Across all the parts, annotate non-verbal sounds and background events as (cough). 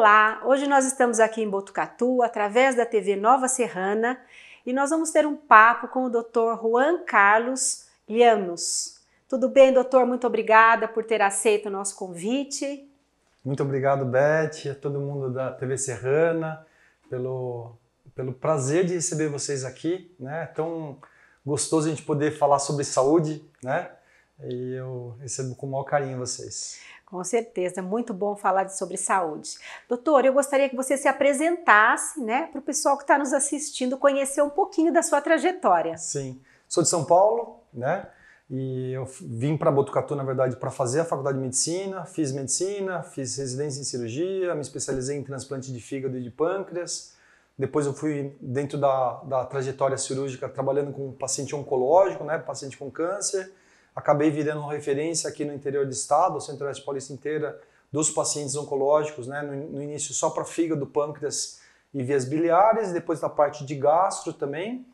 Olá! Hoje nós estamos aqui em Botucatu, através da TV Nova Serrana, e nós vamos ter um papo com o Dr. Juan Carlos Llanos. Tudo bem, doutor? Muito obrigada por ter aceito o nosso convite. Muito obrigado, Beth, a todo mundo da TV Serrana, pelo, pelo prazer de receber vocês aqui. Né? É tão gostoso a gente poder falar sobre saúde, né? E eu recebo com o maior carinho vocês. Com certeza, é muito bom falar sobre saúde. Doutor, eu gostaria que você se apresentasse, né, para o pessoal que está nos assistindo conhecer um pouquinho da sua trajetória. Sim, sou de São Paulo, né, e eu vim para Botucatu, na verdade, para fazer a faculdade de medicina, fiz medicina, fiz residência em cirurgia, me especializei em transplante de fígado e de pâncreas. Depois eu fui dentro da, da trajetória cirúrgica trabalhando com paciente oncológico, né, paciente com câncer acabei virando referência aqui no interior do estado, Centro-Oeste Paulista inteira, dos pacientes oncológicos, né? no, no início só para fígado, pâncreas e vias biliares, depois na parte de gastro também.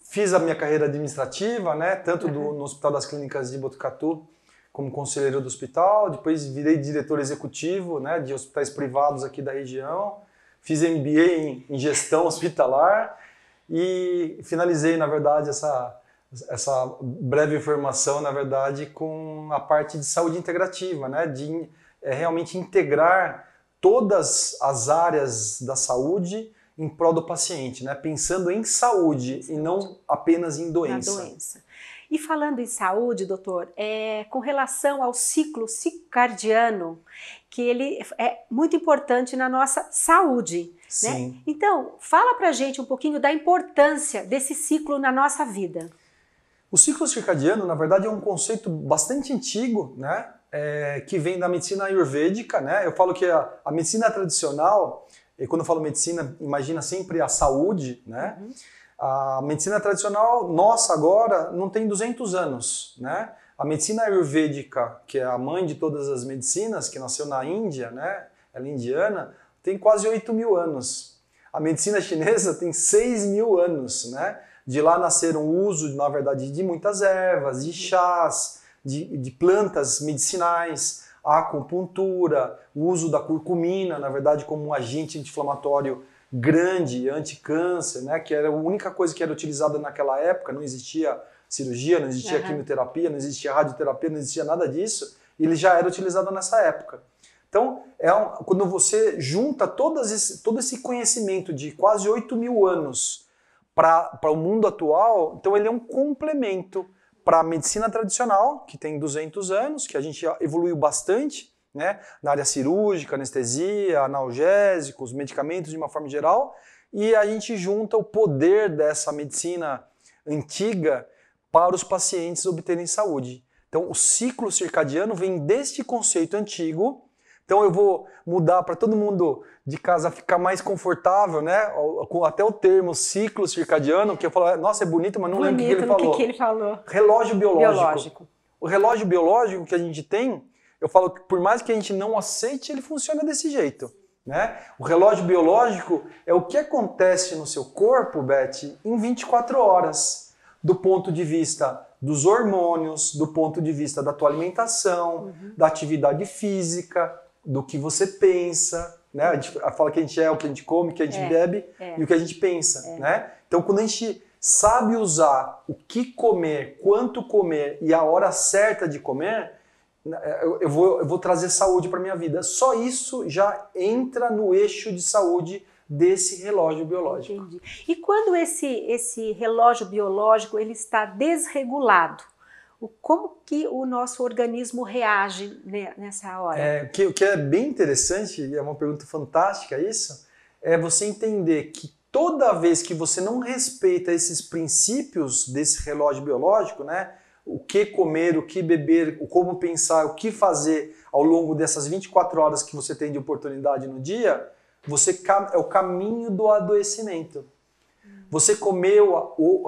Fiz a minha carreira administrativa, né? tanto do, uhum. no Hospital das Clínicas de Botucatu como conselheiro do hospital, depois virei diretor executivo né, de hospitais privados aqui da região, fiz MBA em, em gestão hospitalar e finalizei, na verdade, essa essa breve informação, na verdade, com a parte de saúde integrativa, né? de é, realmente integrar todas as áreas da saúde em prol do paciente, né? pensando em saúde e não apenas em doença. Na doença. E falando em saúde, doutor, é, com relação ao ciclo circadiano, que ele é muito importante na nossa saúde. Né? Sim. Né? Então, fala para gente um pouquinho da importância desse ciclo na nossa vida. O ciclo circadiano, na verdade, é um conceito bastante antigo, né? É, que vem da medicina ayurvédica, né? Eu falo que a, a, medicina tradicional, e quando eu falo medicina, imagina sempre a saúde, né? Uhum. A medicina tradicional nossa agora não tem 200 anos, né? A medicina ayurvédica, que é a mãe de todas as medicinas, que nasceu na Índia, né? Ela é indiana, tem quase 8 mil anos. A medicina chinesa tem 6 mil anos, né? De lá nasceram o uso, na verdade, de muitas ervas, de chás, de, de plantas medicinais, a acupuntura, o uso da curcumina, na verdade, como um agente anti-inflamatório grande, anti-câncer, né? que era a única coisa que era utilizada naquela época, não existia cirurgia, não existia uhum. quimioterapia, não existia radioterapia, não existia nada disso, e ele já era utilizado nessa época. Então, é um, quando você junta esse, todo esse conhecimento de quase 8 mil anos para o mundo atual, então ele é um complemento para a medicina tradicional, que tem 200 anos, que a gente evoluiu bastante, né, na área cirúrgica, anestesia, analgésicos, medicamentos de uma forma geral, e a gente junta o poder dessa medicina antiga para os pacientes obterem saúde. Então, o ciclo circadiano vem deste conceito antigo então eu vou mudar para todo mundo de casa ficar mais confortável, né? Até o termo ciclo circadiano, que eu falo, nossa, é bonito, mas não bonito, lembro o que ele falou. Que, que ele falou. Relógio biológico. biológico. O relógio biológico que a gente tem, eu falo que por mais que a gente não aceite, ele funciona desse jeito. Né? O relógio biológico é o que acontece no seu corpo, Beth, em 24 horas, do ponto de vista dos hormônios, do ponto de vista da tua alimentação, uhum. da atividade física, do que você pensa, né? A gente fala que a gente é o que a gente come, que a gente é, bebe é. e o que a gente pensa, é. né? Então, quando a gente sabe usar o que comer, quanto comer e a hora certa de comer, né, eu, eu vou, eu vou trazer saúde para minha vida. Só isso já entra no eixo de saúde desse relógio biológico. Entendi. E quando esse, esse relógio biológico ele está desregulado, como que o nosso organismo reage né, nessa hora. É, o, que, o que é bem interessante, e é uma pergunta fantástica isso, é você entender que toda vez que você não respeita esses princípios desse relógio biológico, né? O que comer, o que beber, o como pensar, o que fazer ao longo dessas 24 horas que você tem de oportunidade no dia, você é o caminho do adoecimento. Você comeu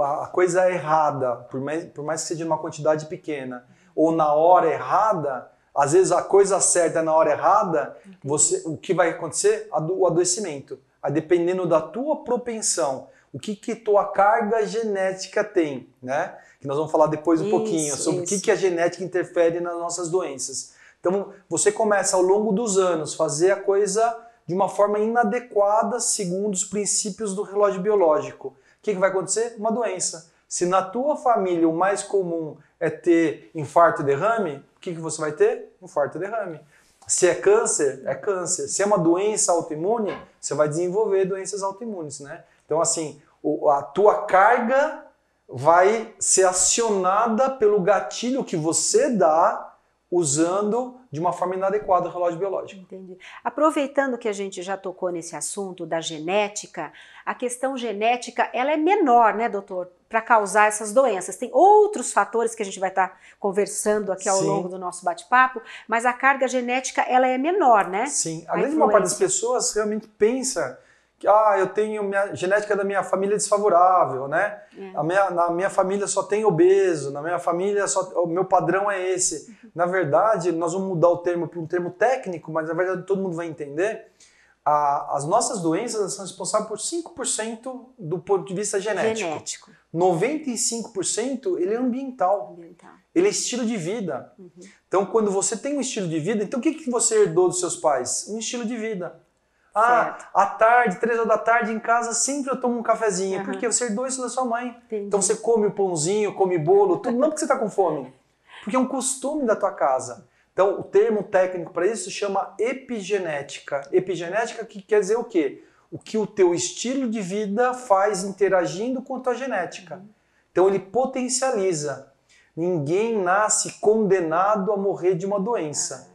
a, a coisa errada, por mais, por mais que seja uma quantidade pequena, ou na hora errada, às vezes a coisa certa na hora errada, você, o que vai acontecer? O adoecimento. Aí, dependendo da tua propensão, o que, que tua carga genética tem, né? Que nós vamos falar depois um isso, pouquinho sobre isso. o que, que a genética interfere nas nossas doenças. Então, você começa ao longo dos anos fazer a coisa de uma forma inadequada segundo os princípios do relógio biológico. O que, que vai acontecer? Uma doença. Se na tua família o mais comum é ter infarto e derrame, o que, que você vai ter? Infarto e derrame. Se é câncer, é câncer. Se é uma doença autoimune, você vai desenvolver doenças autoimunes, né? Então, assim, a tua carga vai ser acionada pelo gatilho que você dá usando de uma forma inadequada o relógio biológico. Entendi. Aproveitando que a gente já tocou nesse assunto da genética, a questão genética ela é menor, né, doutor, para causar essas doenças. Tem outros fatores que a gente vai estar tá conversando aqui ao Sim. longo do nosso bate-papo, mas a carga genética ela é menor, né? Sim. A, a grande maior parte das pessoas realmente pensa ah, eu tenho minha genética da minha família é desfavorável, né? É. A minha, na minha família só tem obeso, na minha família só o meu padrão é esse. Uhum. Na verdade, nós vamos mudar o termo para um termo técnico, mas na verdade todo mundo vai entender. A, as nossas doenças são responsáveis por 5% do ponto de vista genético. genético. 95% ele é ambiental. ambiental. Ele é estilo de vida. Uhum. Então, quando você tem um estilo de vida, então o que, que você herdou dos seus pais? Um estilo de vida. Ah, certo. à tarde, três horas da tarde, em casa, sempre eu tomo um cafezinho. Uhum. Porque você herdou isso da sua mãe. Entendi. Então você come o pãozinho, come bolo, tudo, não porque você está com fome. Porque é um costume da tua casa. Então, o termo técnico para isso se chama epigenética. Epigenética que quer dizer o quê? O que o teu estilo de vida faz interagindo com a tua genética. Então, ele potencializa. Ninguém nasce condenado a morrer de uma doença.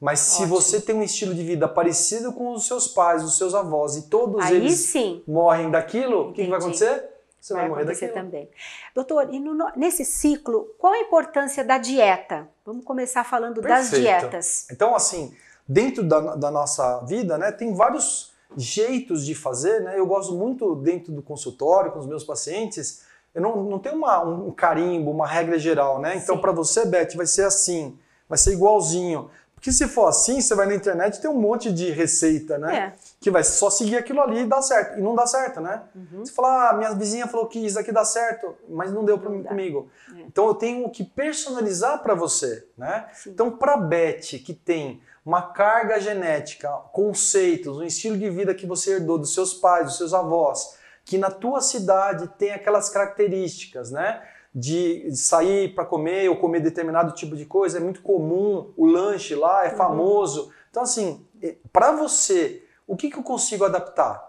Mas se Ótimo. você tem um estilo de vida parecido com os seus pais, os seus avós e todos Aí eles sim. morrem daquilo, o que, que, vai acontecer? Você vai, vai morrer daquilo. também. Doutor, e no, nesse ciclo, qual a importância da dieta? Vamos começar falando Perfeito. das dietas. Então, assim, dentro da, da nossa vida, né, tem vários jeitos de fazer, né? Eu gosto muito dentro do consultório com os meus pacientes. Eu não, não tenho uma, um carimbo, uma regra geral, né? Então, para você, Beth, vai ser assim, vai ser igualzinho. Porque se for assim, você vai na internet tem um monte de receita, né? É. Que vai só seguir aquilo ali e dá certo. E não dá certo, né? Uhum. Você fala, ah, minha vizinha falou que isso aqui dá certo, mas não deu para mim comigo. É. Então eu tenho que personalizar para você, né? Sim. Então para Beth, que tem uma carga genética, conceitos, um estilo de vida que você herdou dos seus pais, dos seus avós, que na tua cidade tem aquelas características, né? de sair para comer ou comer determinado tipo de coisa, é muito comum, o lanche lá é uhum. famoso. Uhum. Então, assim, para você, o que, que eu consigo adaptar?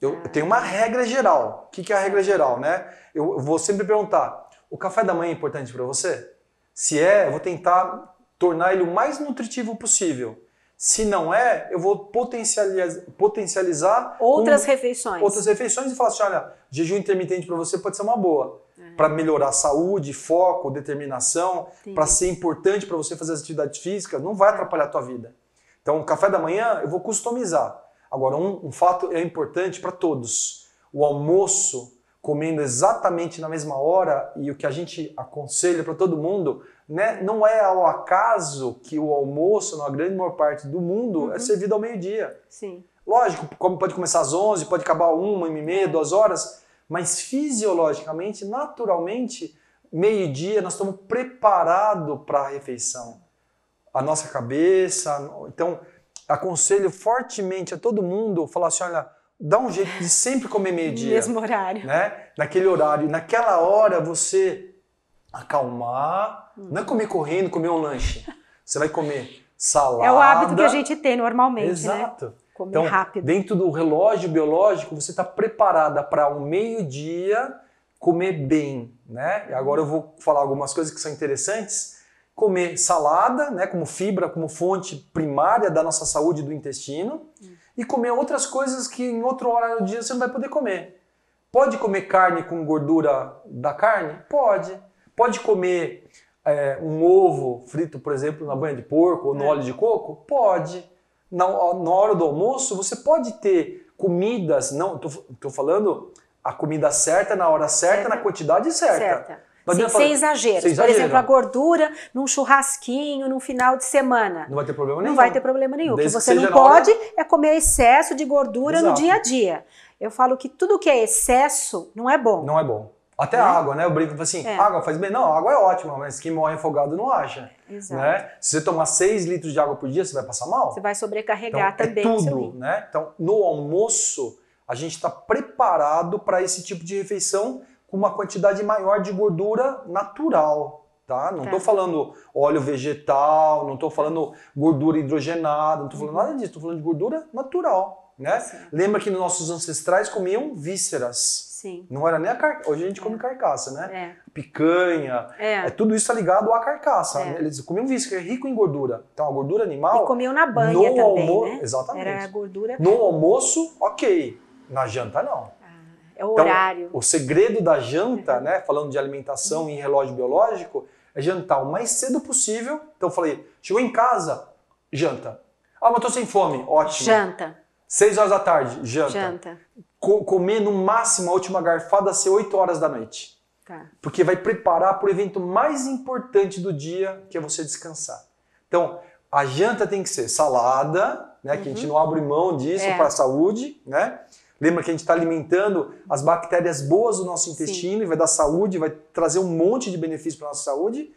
Eu, eu tenho uma ah. regra geral. O que, que é a regra geral, né? Eu, eu vou sempre perguntar: o café da manhã é importante para você? Se é, eu vou tentar tornar ele o mais nutritivo possível. Se não é, eu vou potencializar, potencializar outras um, refeições. Outras refeições e falar assim: olha, jejum intermitente para você pode ser uma boa uhum. para melhorar a saúde, foco, determinação, para ser importante para você fazer as atividades físicas, não vai tá. atrapalhar a tua vida. Então, o café da manhã eu vou customizar. Agora, um, um fato é importante para todos. O almoço, comendo exatamente na mesma hora, e o que a gente aconselha para todo mundo, né, não é ao acaso que o almoço, na grande maior parte do mundo, é uhum. é servido ao meio-dia. Sim. Lógico, pode começar às 11, pode acabar às 1, 1 e meia, 2 horas, mas fisiologicamente, naturalmente, meio-dia nós estamos preparados para a refeição. A nossa cabeça. Então, aconselho fortemente a todo mundo falar assim: olha, dá um jeito de sempre comer meio-dia. Mesmo horário. Né? Naquele horário. Naquela hora você acalmar. Hum. Não é comer correndo, comer um lanche. Você vai comer salada. É o hábito que a gente tem normalmente. Né? Exato. Né? Comer então, rápido. dentro do relógio biológico, você está preparada para um meio-dia comer bem, né? E agora eu vou falar algumas coisas que são interessantes. Comer salada, né, como fibra, como fonte primária da nossa saúde do intestino, hum. e comer outras coisas que em outro horário do dia você não vai poder comer. Pode comer carne com gordura da carne? Pode. Pode comer é, um ovo frito, por exemplo, na banha de porco ou no é. óleo de coco? Pode na, na hora do almoço, você pode ter comidas, não, estou falando a comida certa, na hora certa, certa. na quantidade certa. certa. Sem, falar, é sem Sem exagero. Por exemplo, a gordura num churrasquinho, num final de semana. Não vai ter problema nenhum. Não vai ter problema nenhum. o que você que não pode hora... é comer excesso de gordura Exato. no dia a dia. Eu falo que tudo que é excesso não é bom. Não é bom. Até é. água, né? Eu brinco tipo assim, é. água faz bem. Não, água é ótima, mas quem morre afogado não acha. Exato. Né? Se você tomar 6 litros de água por dia, você vai passar mal. Você vai sobrecarregar então, é também. É tudo, né? Então, no almoço, a gente está preparado para esse tipo de refeição com uma quantidade maior de gordura natural. Tá? Não estou tá. falando óleo vegetal, não estou falando gordura hidrogenada, não estou falando uhum. nada disso, estou falando de gordura natural né? Sim. Lembra que nossos ancestrais comiam vísceras. Sim. Não era nem a carcaça. Hoje a gente é. come carcaça, né? É. Picanha. É. é tudo isso está ligado à carcaça. É. Eles comiam vísceras, que é rico em gordura. Então a gordura animal. E comiam na banha no também, almo... né? Exatamente. Era gordura. No almoço, ok. Na janta, não. Ah, é o então, horário. O segredo da janta, uhum. né? Falando de alimentação e relógio biológico, é jantar o mais cedo possível. Então eu falei, chegou em casa, janta. Ah, mas tô sem fome. Ótimo. Janta. 6 horas da tarde, janta. Janta. Co comer no máximo a última garfada ser 8 horas da noite. Tá. Porque vai preparar para o evento mais importante do dia, que é você descansar. Então, a janta tem que ser salada, né? Uhum. Que a gente uhum. não abre mão disso é. para a saúde, né? Lembra que a gente está alimentando as bactérias boas do nosso intestino Sim. e vai dar saúde, vai trazer um monte de benefício para nossa saúde.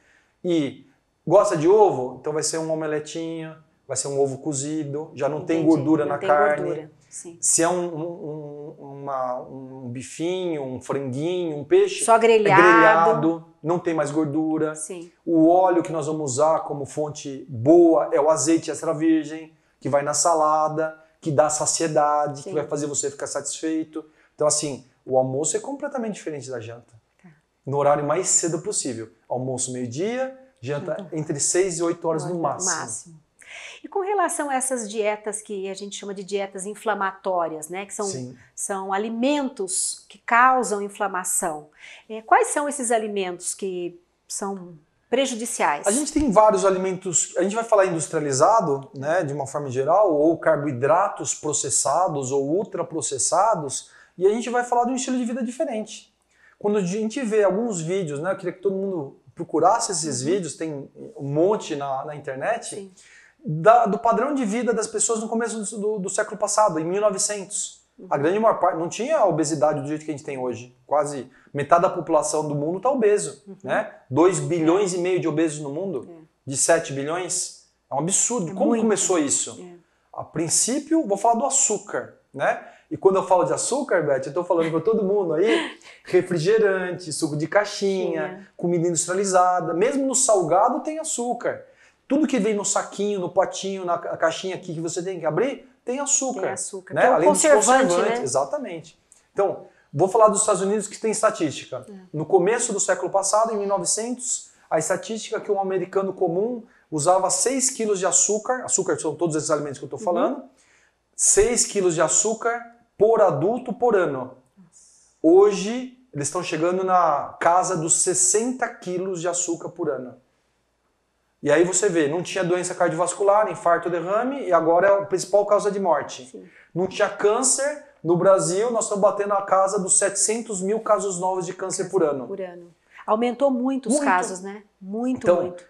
E gosta de ovo? Então vai ser um omeletinho, vai ser um ovo cozido, já não Entendi, tem gordura não na tem carne. Gordura. Sim. Se é um, um, uma, um, bifinho, um franguinho, um peixe, só grelhado, é grelhado não tem mais gordura. Sim. O óleo que nós vamos usar como fonte boa é o azeite extra virgem, que vai na salada, que dá saciedade, Sim. que vai fazer você ficar satisfeito. Então, assim, o almoço é completamente diferente da janta. Tá. No horário mais cedo possível. Almoço meio-dia, janta então. entre 6 e 8 horas no máximo. máximo. E com relação a essas dietas que a gente chama de dietas inflamatórias, né? Que são, são alimentos que causam inflamação. É, quais são esses alimentos que são prejudiciais? A gente tem vários alimentos, a gente vai falar industrializado, né, de uma forma geral, ou carboidratos processados ou ultraprocessados, e a gente vai falar de um estilo de vida diferente. Quando a gente vê alguns vídeos, né, eu queria que todo mundo procurasse esses uhum. vídeos, tem um monte na, na internet. Sim da, do padrão de vida das pessoas no começo do, do século passado, em 1900. A grande maior parte não tinha obesidade do jeito que a gente tem hoje. Quase metade da população do mundo está obeso. Uhum. Né? 2 bilhões e meio de obesos no mundo, é. de 7 bilhões. É um absurdo. É Como muito. começou isso? É. A princípio, vou falar do açúcar. Né? E quando eu falo de açúcar, Beth, eu estou falando para todo mundo aí: (laughs) refrigerante, suco de caixinha, comida industrializada, mesmo no salgado tem açúcar. Tudo que vem no saquinho, no potinho, na caixinha aqui que você tem que abrir, tem açúcar. Tem açúcar. Né? Tem um Além conservante, dos conservantes. Né? Exatamente. Então, vou falar dos Estados Unidos que tem estatística. É. No começo do século passado, em 1900, a estatística é que um americano comum usava 6 quilos de açúcar, açúcar são todos esses alimentos que eu estou uhum. falando, uhum. 6 quilos de açúcar por adulto por ano. Hoje, eles estão chegando na casa dos 60 quilos de açúcar por ano. E aí você vê, não tinha doença cardiovascular, infarto, derrame, e agora é a principal causa de morte. Sim. Não tinha câncer. No Brasil, nós estamos batendo a casa dos 700 mil casos novos de câncer, por ano. Por ano. Aumentou muito os muito. casos, né? Muito, então, muito.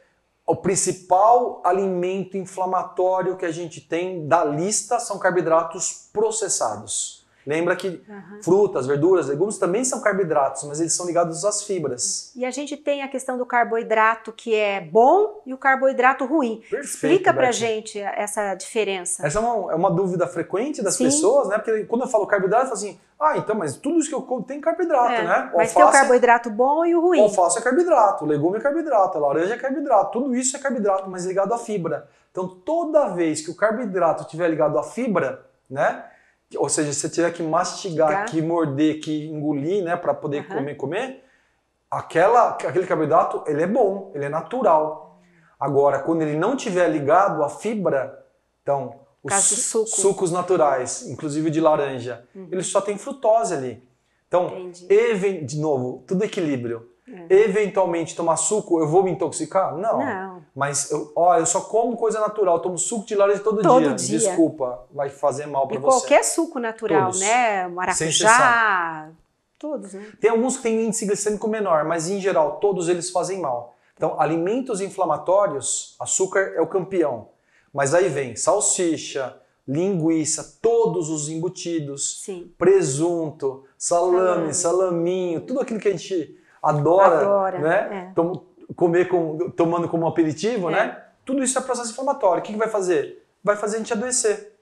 O principal alimento inflamatório que a gente tem da lista são carboidratos processados. Lembra que uhum. frutas, verduras, legumes também são carboidratos, mas eles são ligados às fibras. E a gente tem a questão do carboidrato que é bom e o carboidrato ruim. Perfeito, Explica pra gente essa diferença. Essa é uma, é uma dúvida frequente das Sim. pessoas, né? Porque quando eu falo carboidrato, eu falo assim, ah, então, mas tudo isso que eu como tem carboidrato, é, né? Mas tem o carboidrato bom e o ruim. O alface é carboidrato, o legume é carboidrato, a laranja é carboidrato, tudo isso é carboidrato, mas ligado à fibra. Então, toda vez que o carboidrato estiver ligado à fibra, né? Ou seja, você tiver que mastigar, que morder, que engolir, né, para poder uhum. comer, comer, aquela, aquele carboidrato, ele é bom, ele é natural. Agora, quando ele não tiver ligado à fibra, então, os suco. sucos naturais, inclusive de laranja, uhum. ele só tem frutose ali. Então, even, de novo, tudo equilíbrio. É. Eventualmente tomar suco, eu vou me intoxicar? Não. Não. Mas eu, ó, eu só como coisa natural, tomo suco de laranja todo, todo dia. dia. Desculpa, vai fazer mal para você. Qualquer suco natural, Todos. né? Maracujá, todos, né? Tem alguns que têm índice glicêmico menor, mas em geral todos eles fazem mal. Então, alimentos inflamatórios, açúcar é o campeão. Mas aí vem salsicha, linguiça, todos os embutidos, Sim. presunto, salame, Salame. salaminho, tudo aquilo que a gente adora, adora né? É. Tom, comer com, tomando como aperitivo, né? é. né? Tudo isso é processo inflamatório. O que, que vai fazer? Vai fazer a gente adoecer.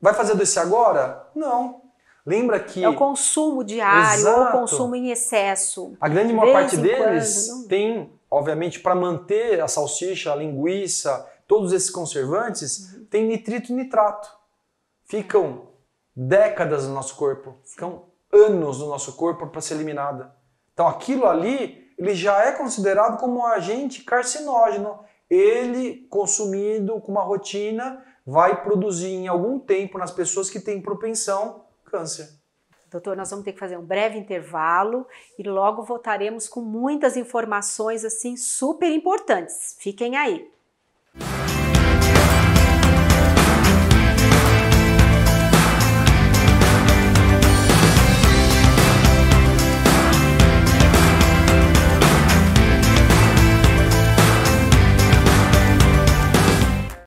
Vai fazer adoecer agora? Não. Lembra que. É o consumo diário, Exato. ou o consumo em excesso. A grande maior parte deles quando, tem, obviamente, para manter a salsicha, a linguiça, todos esses conservantes, uhum. tem nitrito e nitrato. Ficam décadas no nosso corpo, ficam anos no nosso corpo para ser eliminada. Então aquilo ali, ele já é considerado como um agente carcinógeno. Ele, consumido com uma rotina, vai produzir em algum tempo nas pessoas que têm propensão câncer. Doutor, nós vamos ter que fazer um breve intervalo e logo voltaremos com muitas informações assim super importantes. Fiquem aí.